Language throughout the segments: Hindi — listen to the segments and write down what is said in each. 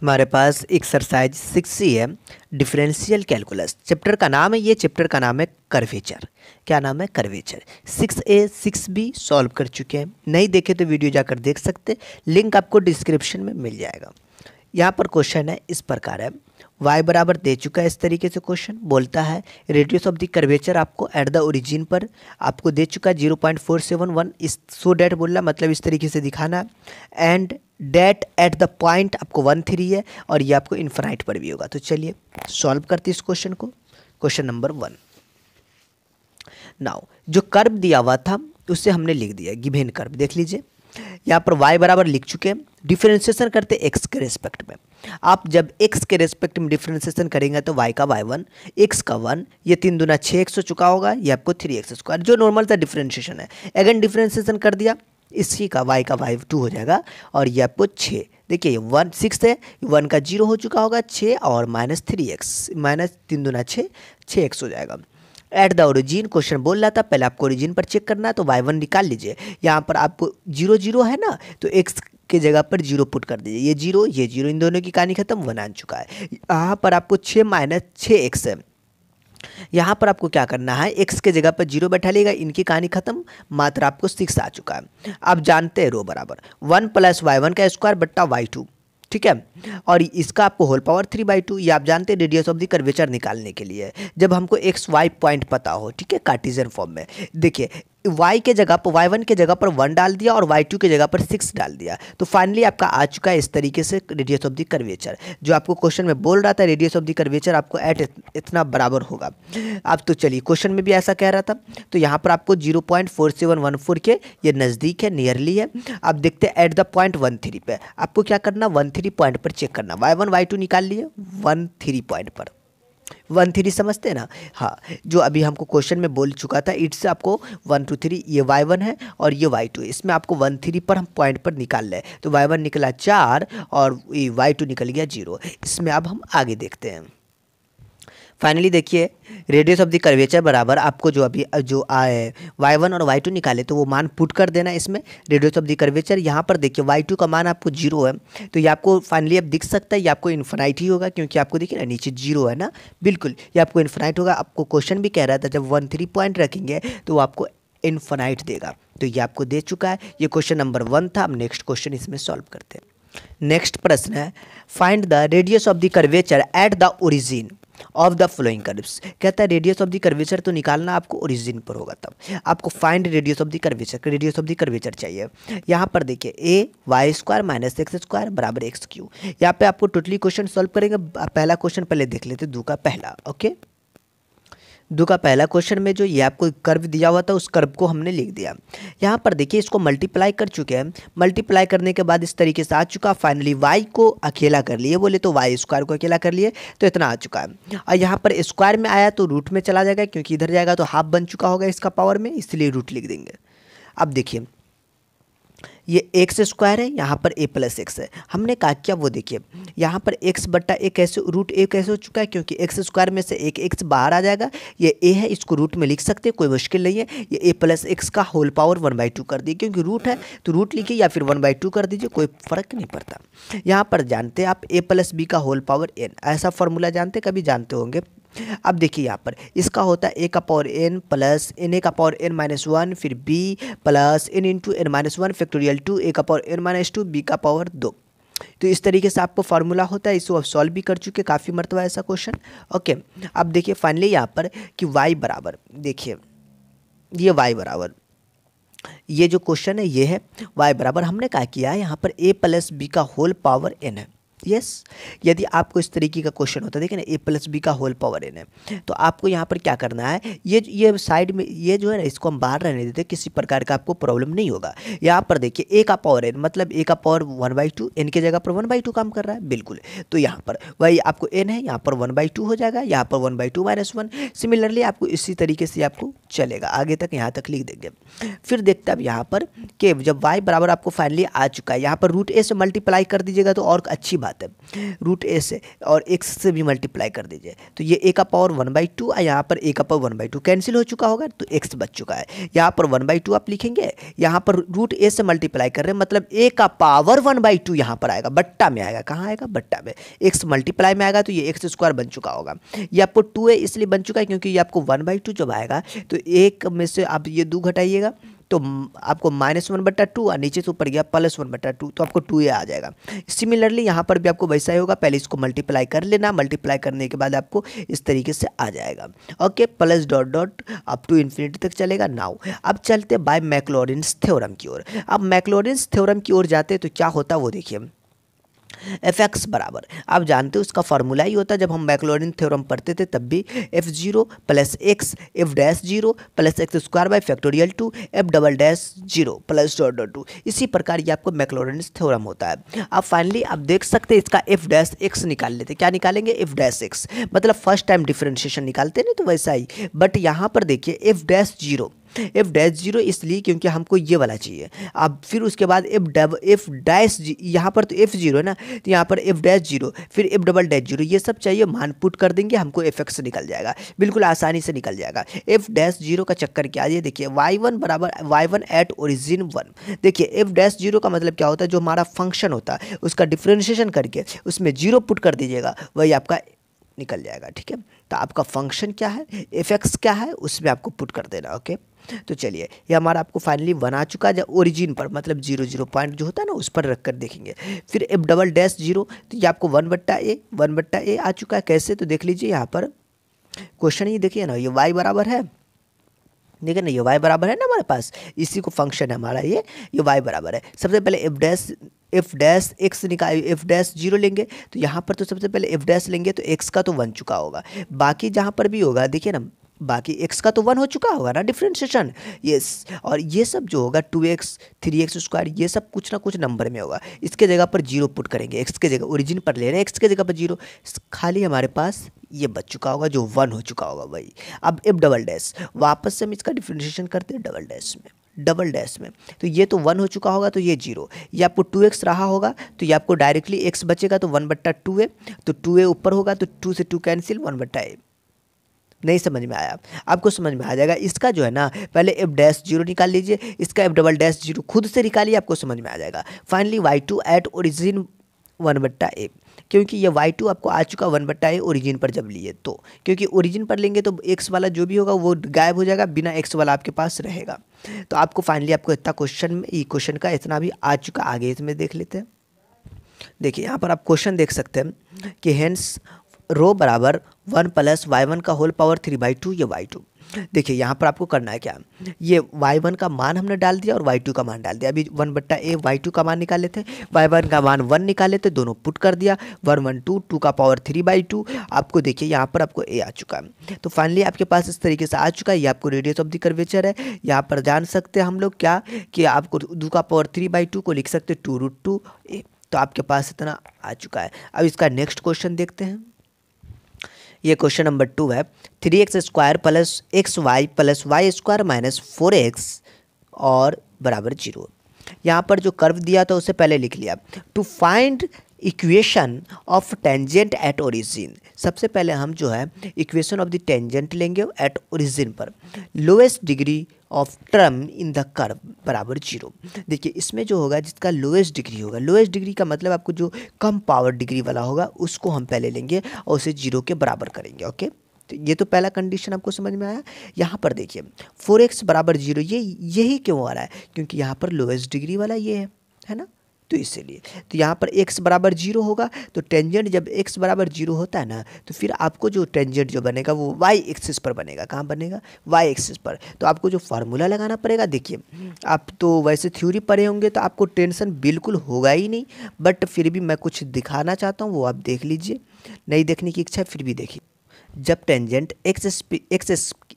हमारे पास एक्सरसाइज सिक्स सी है डिफरेंशियल कैलकुलस चैप्टर का नाम है ये चैप्टर का नाम है कर्वेचर क्या नाम है curvature six A six B solve कर चुके हैं नहीं देखे तो वीडियो जाकर देख सकते लिंक आपको डिस्क्रिप्शन में मिल जाएगा यहाँ पर क्वेश्चन है इस प्रकार है y बराबर दे चुका है इस तरीके से क्वेश्चन बोलता है रेडियस ऑफ द कर्वेचर आपको एट द ओरिजिन पर आपको दे चुका है zero point four seven one is so that बोलना मतलब इस तरीके से दिखाना and that at the point आपको वन थ्री है और ये आपको इन्फिनाइट पर भी होगा तो चलिए सॉल्व करते इस क्वेश्चन को क्वेश्चन नंबर वन नाउ जो कर्व दिया हुआ था उससे हमने लिख दिया गिभेन कर्व देख लीजिए यहाँ पर वाई बराबर लिख चुके हैं डिफ्रेंशिएशन करते एक्स के रेस्पेक्ट में आप जब एक्स के रेस्पेक्ट में डिफ्रेंशिएशन करेंगे तो वाई का वाई वन एक्स का वन ये तीन दुना छः एक्स हो चुका होगा ये आपको थ्री एक्स स्क्वायर जो नॉर्मल था डिफ्रेंशिएशन है अगेन डिफ्रेंशिएशन कर दिया इसी का वाई का वाई टू हो जाएगा और ये आपको छः देखिए वन सिक्स है वन का जीरो हो चुका होगा छः और माइनस थ्री एक्स माइनस तीन दुना छः छः एक्स हो जाएगा एट द ओरिजिन क्वेश्चन बोल रहा था पहले आपको ओरिजिन पर चेक करना है तो वाई वन निकाल लीजिए यहाँ पर आपको जीरो जीरो है ना तो एक्स के जगह पर जीरो पुट कर दीजिए ये जीरो ये जीरो इन दोनों की कहानी खत्म वन आ चुका है यहाँ पर आपको छः माइनस छः एक्स है यहाँ पर आपको क्या करना है एक्स के जगह पर जीरो बैठा लेगा इनकी कहानी खत्म मात्र आपको सिक्स आ चुका है आप जानते हैं रो बराबर वन प्लस वाई वन का स्क्वायर बट्टा वाई टू ठीक है और इसका आपको whole power three by two ये आप जानते हैं रेडियस ऑफ द कर्वेचर निकालने के लिए जब हमको एक्स वाई पॉइंट पता हो ठीक है कार्टिजन फॉर्म में देखिए वाई के जगह पर वाई वन के जगह पर वन डाल दिया और वाई टू के जगह पर सिक्स डाल दिया तो फाइनली आपका आ चुका है इस तरीके से रेडियस ऑफ दी कर्वेचर जो आपको क्वेश्चन में बोल रहा था रेडियस ऑफ दी कर्वेचर आपको एट इतना बराबर होगा अब तो चलिए क्वेश्चन में भी ऐसा कह रहा था तो यहाँ पर आपको zero point four seven one four के ये नज़दीक है नियरली है आप देखते हैं at the point one three पर आपको क्या करना वन थ्री पॉइंट पर चेक करना वाई वन वाई टू निकाल लिए वन थ्री पॉइंट पर वन थ्री समझते हैं ना हाँ जो अभी हमको क्वेश्चन में बोल चुका था इट्स आपको वन टू थ्री ये वाई वन है और ये वाई टू इसमें आपको वन थ्री पर हम पॉइंट पर निकाल लें तो वाई वन निकला चार और वाई टू निकल गया जीरो इसमें अब हम आगे देखते हैं फाइनली देखिए रेडियस ऑफ द कर्वेचर बराबर आपको जो अभी जो वाई वन और वाई टू निकाले तो वो मान पुट कर देना इसमें रेडियस ऑफ द कर्वेचर यहाँ पर देखिए वाई टू का मान आपको जीरो है तो ये आपको फाइनली अब दिख सकता है ये आपको इन्फिनाइट ही होगा क्योंकि आपको देखिए ना नीचे जीरो है ना बिल्कुल ये आपको इन्फिनाइट होगा आपको क्वेश्चन भी कह रहा था जब वन थ्री पॉइंट रखेंगे तो आपको इन्फिनाइट देगा तो ये आपको दे चुका है ये क्वेश्चन नंबर वन था अब नेक्स्ट क्वेश्चन इसमें सॉल्व करते हैं नेक्स्ट प्रश्न है find the radius of the curvature at the origin of the flowing curves कहता है रेडियस ऑफ द कर्वेचर तो निकालना आपको ओरिजिन पर होगा तब आपको find radius of the curvature radius of the curvature चाहिए यहाँ पर देखिए A Y square minus X square बराबर एक्स क्यू यहाँ पर आपको टोटली क्वेश्चन सॉल्व करेंगे पहला क्वेश्चन पहले देख लेते दो का पहला ओके दो का पहला क्वेश्चन में जो ये आपको कर्व दिया हुआ था उस कर्व को हमने लिख दिया यहाँ पर देखिए इसको मल्टीप्लाई कर चुके हैं मल्टीप्लाई करने के बाद इस तरीके से आ चुका फाइनली वाई को अकेला कर लिए बोले तो वाई स्क्वायर को अकेला कर लिए तो इतना आ चुका है और यहाँ पर स्क्वायर में आया तो रूट में चला जाएगा क्योंकि इधर जाएगा तो हाफ बन चुका होगा इसका पावर में इसलिए रूट लिख देंगे अब देखिए ये एक्स स्क्वायर है यहाँ पर ए प्लस एक्स है हमने कहा क्या वो देखिए यहाँ पर एक्स बट्टा ए कैसे रूट ए कैसे हो चुका है क्योंकि एक्स स्क्वायर में से एक एक्स बाहर आ जाएगा ये ए है इसको रूट में लिख सकते हैं कोई मुश्किल नहीं है ये ए प्लस एक्स का whole power one by two कर दिए क्योंकि रूट है तो रूट लिखिए या फिर वन बाई टू कर दीजिए कोई फ़र्क नहीं पड़ता यहाँ पर जानते हैं आप ए प्लस बी का होल पावर एन ऐसा फॉर्मूला जानते कभी जानते होंगे अब देखिए यहाँ पर इसका होता है ए का power N plus N A का पावर एन माइनस वन फिर B plus N into N minus one factorial two A का power N minus two B का पावर दो तो इस तरीके से आपको फार्मूला होता है इसको आप सॉल्व भी कर चुके काफ़ी मरतबा ऐसा क्वेश्चन ओके अब देखिए फाइनली यहाँ पर कि वाई बराबर देखिए ये वाई बराबर ये जो क्वेश्चन है ये है वाई बराबर हमने क्या किया है यहाँ पर ए प्लस बी का होल पावर एन है यस yes. यदि आपको इस तरीके का क्वेश्चन होता है देखिए ना ए प्लस बी का होल पावर एन है तो आपको यहाँ पर क्या करना है ये ये साइड में ये जो है ना इसको हम बाहर रहने देते किसी प्रकार का आपको प्रॉब्लम नहीं होगा यहाँ पर देखिए ए का पावर एन मतलब ए का power one by two N के जगह पर वन बाई टू काम कर रहा है बिल्कुल तो यहाँ पर वही आपको एन है यहाँ पर वन बाई टू हो जाएगा यहाँ पर one by two minus one similarly आपको इसी तरीके से आपको चलेगा आगे तक यहाँ तक लिख देंगे फिर देखते अब यहाँ पर के जब वाई बराबर आपको फाइनली आ चुका है यहाँ पर रूट ए से मल्टीप्लाई कर दीजिएगा तो और अच्छी बात बात है रूट ए से और एक्स से भी मल्टीप्लाई कर दीजिए तो ये ए का पावर वन बाई टू और यहाँ पर ए का power one by two cancel हो चुका होगा तो एक्स बच चुका है यहाँ पर वन बाई टू आप लिखेंगे यहाँ पर रूट ए से मल्टीप्लाई कर रहे हैं मतलब ए का पावर वन बाई टू यहाँ पर आएगा बट्टा में आएगा कहाँ आएगा बट्टा में एक्स मल्टीप्लाई में आएगा तो ये एक्स स्क्वायर बन चुका होगा ये आपको टू ए इसलिए बन चुका है क्योंकि ये आपको वन बाई टू जब आएगा तो एक में से आप ये दो घटाइएगा तो आपको माइनस वन बट्टा टू और नीचे से ऊपर गया प्लस वन बट्टा टू तो आपको टू ए आ जाएगा सिमिलरली यहाँ पर भी आपको वैसा ही होगा पहले इसको मल्टीप्लाई कर लेना मल्टीप्लाई करने के बाद आपको इस तरीके से आ जाएगा okay plus dot dot up to infinity तक चलेगा नाउ अब चलते बाय मैक्लोरिन थ्योरम की ओर अब मैक्लोरिन थ्योरम की ओर जाते तो क्या होता वो देखिए एफ एक्स बराबर आप जानते हो उसका फार्मूला ही होता है जब हम मैक्लोरिन थ्योरम पढ़ते थे तब भी F zero plus X F dash zero plus X square by factorial two F double dash zero plus dot dot two इसी प्रकार ये आपको मैक्लोरिन थ्योरम होता है अब फाइनली आप देख सकते हैं इसका एफ डैश एक्स निकाल लेते क्या निकालेंगे एफ डैश एक्स मतलब फर्स्ट टाइम डिफ्रेंशिएशन निकालते ना तो वैसा ही बट यहाँ पर देखिए F dash zero F dash zero इसलिए क्योंकि हमको ये वाला चाहिए अब फिर उसके बाद एफ डब एफ डैश यहाँ पर तो एफ जीरो है ना तो यहाँ पर एफ डैश जीरो फिर एफ डबल डैश जीरो ये सब चाहिए मान पुट कर देंगे हमको एफ एक्स निकल जाएगा बिल्कुल आसानी से निकल जाएगा एफ डैश जीरो का चक्कर क्या ये देखिए वाई वन बराबर Y one at origin one देखिए एफ डैश जीरो का मतलब क्या होता है जो हमारा फंक्शन होता है उसका डिफ्रेंशिएशन करके उसमें जीरो पुट कर दीजिएगा वही आपका निकल जाएगा ठीक है तो आपका फंक्शन क्या है इफ़ेक्ट्स क्या है उसमें आपको पुट कर देना ओके तो चलिए ये हमारा आपको फाइनली बना चुका है ओरिजिन पर मतलब जीरो जीरो पॉइंट जो होता है ना उस पर रख कर देखेंगे फिर एम डबल डैश जीरो तो ये आपको वन बट्टा ए वन बट्टा ए आ चुका है कैसे तो देख लीजिए यहाँ पर क्वेश्चन ये देखिए ना ये वाई बराबर है ठीक है ना ये वाई बराबर है ना हमारे पास इसी को फंक्शन है हमारा ये ये वाई बराबर है सबसे पहले F dash F dash X निकाल एफ डैश जीरो लेंगे तो यहाँ पर तो सबसे पहले एफ डैश लेंगे तो एक्स का तो बन चुका होगा बाकी जहाँ पर भी होगा देखिए ना बाकी एक्स का तो वन हो चुका होगा ना डिफ्रेंशिएशन यस और ये सब जो होगा two X three x square ये सब कुछ ना कुछ नंबर में होगा इसके जगह पर जीरो पुट करेंगे एक्स के जगह ओरिजिन पर ले रहे हैं एक्स के जगह पर जीरो खाली हमारे पास ये बच चुका होगा जो वन हो चुका होगा भाई अब एफ डबल डैश वापस से हम इसका डिफ्रेंशिएशन करते हैं डबल डैश में डबल डैश में तो ये तो वन हो चुका होगा तो ये जीरो ये आपको टू एक्स रहा होगा तो ये आपको डायरेक्टली एक्स बचेगा तो वन बट्टा टू ए तो टू ए ऊपर होगा तो टू से टू कैंसिल वन बट्टा ए नहीं समझ में आया आपको समझ में आ जाएगा इसका जो है ना पहले एफ डैश जीरो निकाल लीजिए इसका एफ डबल डैश जीरो खुद से निकालिए आपको समझ में आ जाएगा finally Y two at origin one बट्टा ए क्योंकि ये वाई टू आपको आ चुका वन बट्टा ए ओरिजिन पर जब लिए तो क्योंकि ओरिजिन पर लेंगे तो एक्स वाला जो भी होगा वो गायब हो जाएगा बिना एक्स वाला आपके पास रहेगा तो आपको फाइनली आपको इतना क्वेश्चन में क्वेश्चन का इतना भी आ चुका आगे इसमें देख लेते हैं देखिए यहाँ पर आप क्वेश्चन देख सकते हैं कि हैंस रो बराबर वन प्लस वाई वन का whole power three by two या वाई टू देखिए यहाँ पर आपको करना है क्या ये वाई वन का मान हमने डाल दिया और वाई टू का मान डाल दिया अभी वन बट्टा ए वाई टू का मान निकाले थे वाई वन का मान वन निकाले थे दोनों पुट कर दिया वन वन टू टू का पावर थ्री बाई टू आपको देखिए यहाँ पर आपको ए आ चुका है तो फाइनली आपके पास इस तरीके से आ चुका है ये आपको रेडियस ऑफ द कर्वेचर है यहाँ पर जान सकते हैं हम लोग क्या कि आपको दो का पावर थ्री बाई टू को लिख सकते टू रूट टू ए तो आपके पास इतना आ चुका है अब इसका नेक्स्ट क्वेश्चन देखते हैं ये क्वेश्चन नंबर टू है three x square plus X Y plus Y square minus four X और बराबर जीरो यहाँ पर जो कर्व दिया था उसे पहले लिख लिया to find equation of tangent at origin सबसे पहले हम जो है इक्वेशन ऑफ द टेंजेंट लेंगे एट ओरिजिन पर lowest degree of term in the curve बराबर जीरो देखिए इसमें जो होगा जिसका लोएस्ट डिग्री होगा लोएस्ट डिग्री का मतलब आपको जो कम पावर डिग्री वाला होगा उसको हम पहले लेंगे और उसे जीरो के बराबर करेंगे ओके तो ये तो पहला कंडीशन आपको समझ में आया यहाँ पर देखिए फोर एक्स बराबर जीरो ये यही क्यों आ रहा है क्योंकि यहाँ पर लोएस्ट डिग्री वाला ये है है ना तो इसीलिए तो यहाँ पर x बराबर जीरो होगा तो टेंजेंट जब x बराबर जीरो होता है ना तो फिर आपको जो टेंजेंट जो बनेगा वो वाई एक्सिस पर बनेगा कहाँ बनेगा वाई एक्सिस पर तो आपको जो फार्मूला लगाना पड़ेगा देखिए आप तो वैसे थ्योरी पढ़े होंगे तो आपको टेंशन बिल्कुल होगा ही नहीं बट फिर भी मैं कुछ दिखाना चाहता हूँ वो आप देख लीजिए नहीं देखने की इच्छा फिर भी देखिए जब tangent X X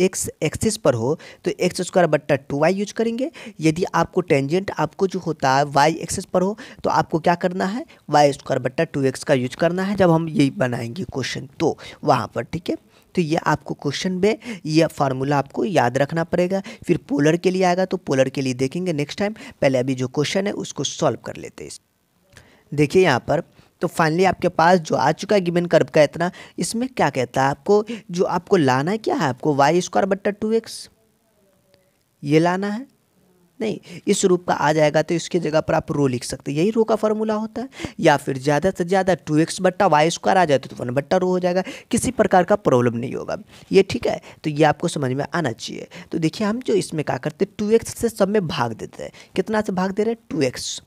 X axis पर हो तो एक्स स्क्वायर बट्टा टू वाई यूज करेंगे यदि आपको टेंजेंट आपको जो होता है वाई एक्सिस पर हो तो आपको क्या करना है वाई स्क्वायर बट्टा टू एक्स का यूज करना है जब हम ये बनाएंगे क्वेश्चन तो वहाँ पर ठीक है तो ये आपको क्वेश्चन में ये फार्मूला आपको याद रखना पड़ेगा फिर पोलर के लिए आएगा तो पोलर के लिए देखेंगे नेक्स्ट टाइम पहले अभी जो क्वेश्चन है उसको सॉल्व कर लेते हैं देखिए यहाँ पर तो फाइनली आपके पास जो आ चुका है गिवन कर्व का इतना इसमें क्या कहता है आपको जो आपको लाना क्या है आपको वाई स्क्वायर बट्टा टू एक्स ये लाना है नहीं इस रूप का आ जाएगा तो इसकी जगह पर आप रो लिख सकते हैं यही रो का फार्मूला होता है या फिर ज़्यादा से ज़्यादा टू एक्स बट्टा वाई स्क्वायर आ जाए तो वन बट्टा रो हो जाएगा किसी प्रकार का प्रॉब्लम नहीं होगा ये ठीक है तो ये आपको समझ में आना चाहिए तो देखिए हम जो इसमें क्या करते हैं टू एक्स से सब में भाग देते हैं कितना से भाग दे रहे हैं टू एक्स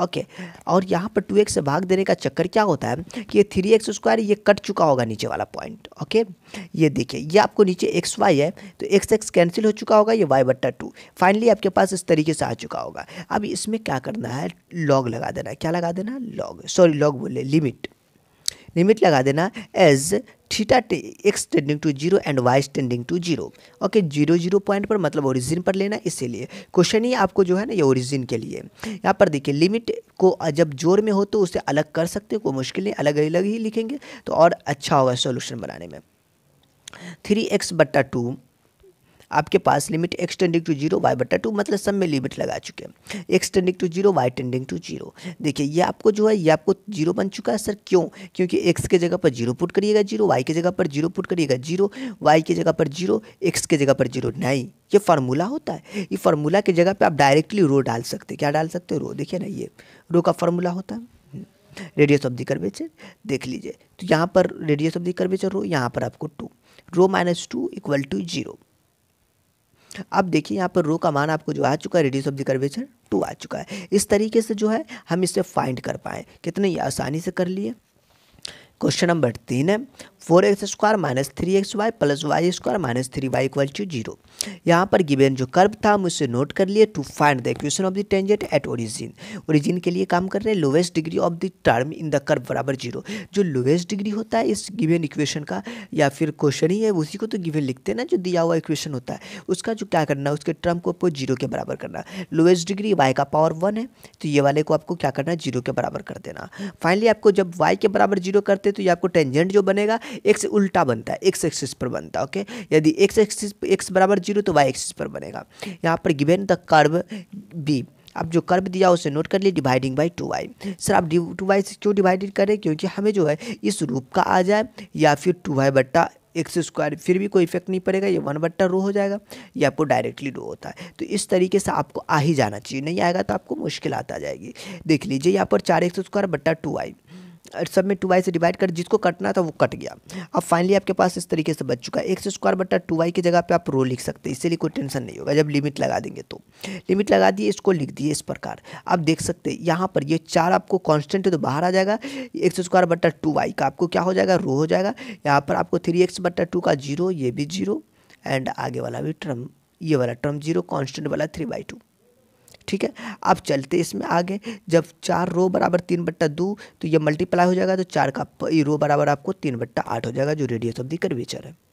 ओके और यहाँ पर टू एक्स से भाग देने का चक्कर क्या होता है कि ये थ्री एक्स स्क्वायर ये कट चुका होगा नीचे वाला पॉइंट ओके ये देखिए ये आपको नीचे एक्स वाई है तो एक्स एक्स कैंसिल हो चुका होगा ये वाई बट्टा टू फाइनली आपके पास इस तरीके से आ चुका होगा अब इसमें क्या करना है लॉग लगा देना है क्या लगा देना लॉग सॉरी लॉग बोले लिमिट लिमिट लगा देना as theta x tending to zero and y tending to zero okay zero zero point पर मतलब ओरिजिन पर लेना इसीलिए क्वेश्चन ही आपको जो है ना ये ओरिजिन के लिए यहाँ पर देखिए लिमिट को जब जोर में हो तो उसे अलग कर सकते हो कोई मुश्किल नहीं अलग अलग ही लिखेंगे तो और अच्छा होगा सोल्यूशन बनाने में थ्री एक्स बट्टा टू आपके पास limit x tending to zero y बटा टू मतलब सब में लिमिट लगा चुके हैं x tending to zero y tending to zero देखिए ये आपको जो है ये आपको जीरो बन चुका है सर क्यों क्योंकि एक्स के जगह पर जीरो पुट करिएगा जीरो वाई की जगह पर जीरो पुट करिएगा जीरो वाई की जगह पर जीरो एक्स के जगह पर जीरो नहीं ये फार्मूला होता है ये फार्मूला की जगह पर आप डायरेक्टली रो डाल सकते क्या डाल सकते हो रो देखिए ना ये रो का फार्मूला होता है रेडियस ऑफ दी कर्वेचर देख लीजिए तो यहाँ पर radius of the curvature rho यहाँ पर आपको two rho minus two equal to zero अब देखिए यहाँ पर रो का मान आपको जो आ चुका है radius of the curvature two आ चुका है इस तरीके से जो है हम इसे फाइंड कर पाए कितने आसानी से कर लिए क्वेश्चन नंबर तीन है four x square minus three x Y plus Y square minus three y equal to zero यहाँ पर गिवेन जो कर्व था हम उसे नोट कर लिए to find the equation of the tangent at origin origin के लिए काम कर रहे हैं lowest degree of the term in the curve बराबर जीरो जो लोवेस्ट डिग्री होता है इस गिवेन इक्वेशन का या फिर क्वेश्चन ही है उसी को तो गिवेन लिखते हैं ना जो दिया हुआ इक्वेशन होता है उसका जो क्या करना है उसके टर्म को आपको जीरो के बराबर करना लोवेस्ट डिग्री वाई का पावर वन है तो ये वाले को आपको क्या करना है जीरो के बराबर कर देना फाइनली आपको जब वाई के बराबर जीरो करते करेंगे तो ये आपको टेंजेंट जो बनेगा एक्स उल्टा बनता है एक्स एक्सिस पर बनता है ओके यदि एक्स एक्सिस एक्स बराबर जीरो तो वाई एक्सिस पर बनेगा यहाँ पर गिवेन द कर्व बी आप जो कर्व दिया उसे नोट कर लिए dividing by two y sir आप टू वाई से क्यों डिवाइडेड करें क्योंकि हमें जो है इस रूप का आ जाए या फिर टू वाई बट्टा एक्स स्क्वायर फिर भी कोई इफेक्ट नहीं पड़ेगा ये वन बट्टा रो हो जाएगा ये आपको डायरेक्टली रो होता है तो इस तरीके से आपको आ ही जाना चाहिए नहीं आएगा तो आपको मुश्किल आता जाएगी देख लीजिए यहाँ पर चार एक्स स्क्वायर बट्टा टू आई सब में टू वाई से डिवाइड कर जिसको कटना था वो कट गया अब फाइनली आपके पास इस तरीके से बच चुका है एक्स स्क्वायर बट्टा टू वाई की जगह पे आप रो लिख सकते हैं इसलिए कोई टेंशन नहीं होगा जब लिमिट लगा देंगे तो लिमिट लगा दिए इसको लिख दिए इस प्रकार आप देख सकते हैं यहाँ पर ये चार आपको कॉन्स्टेंट तो बाहर आ जाएगा एक्स स्क्वायर बट्टा टू वाई का आपको क्या हो जाएगा रो हो जाएगा यहाँ पर आपको थ्री एक्स बट्टा टू का जीरो ये भी जीरो एंड आगे वाला भी टर्म ये वाला टर्म जीरो कॉन्स्टेंट वाला थ्री बाई टू ठीक है अब चलते इसमें आगे जब चार रो बराबर तीन बट्टा दो तो ये मल्टीप्लाई हो जाएगा तो चार का रो बराबर आपको तीन बट्टा आठ हो जाएगा जो रेडियस ऑफ दी कर्वेचर है